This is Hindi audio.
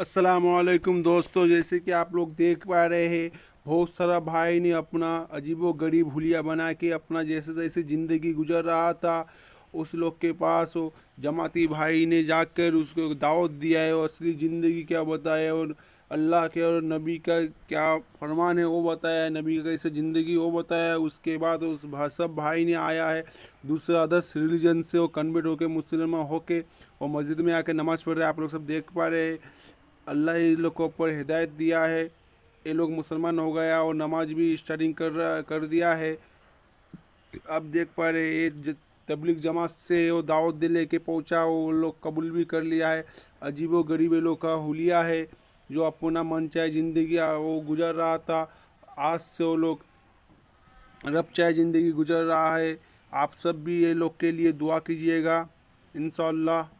असलकुम दोस्तों जैसे कि आप लोग देख पा रहे हैं बहुत सारा भाई ने अपना अजीबो गरीब हुलिया बना के अपना जैसे तैसे ज़िंदगी गुजर रहा था उस लोग के पास वो जमाती भाई ने जाकर उसको दावत दिया है और असली ज़िंदगी क्या बताया और अल्लाह के और नबी का क्या फरमान है वो बताया है नबी का कैसे ज़िंदगी वो बताया है उसके बाद उस सब भाई ने आया है दूसरा अदर्स रिलीजन से वो कन्वर्ट होकर मुसलमान होके और मस्जिद में आके नमाज़ पढ़ रहे हैं आप लोग सब देख पा रहे हैं अल्लाह इन लोगों पर हिदायत दिया है ये लोग मुसलमान हो गया और नमाज भी स्टार्टिंग कर कर दिया है अब देख पा रहे ये तबलीग जमात से वो दावत दे लेके पहुँचा वो लोग कबूल भी कर लिया है अजीबो गरीब लोग का हुलिया है जो अपना मन चाहे ज़िंदगी वो गुजर रहा था आज से वो लोग रब चाहे ज़िंदगी गुजर रहा है आप सब भी ये लोग के लिए दुआ कीजिएगा इन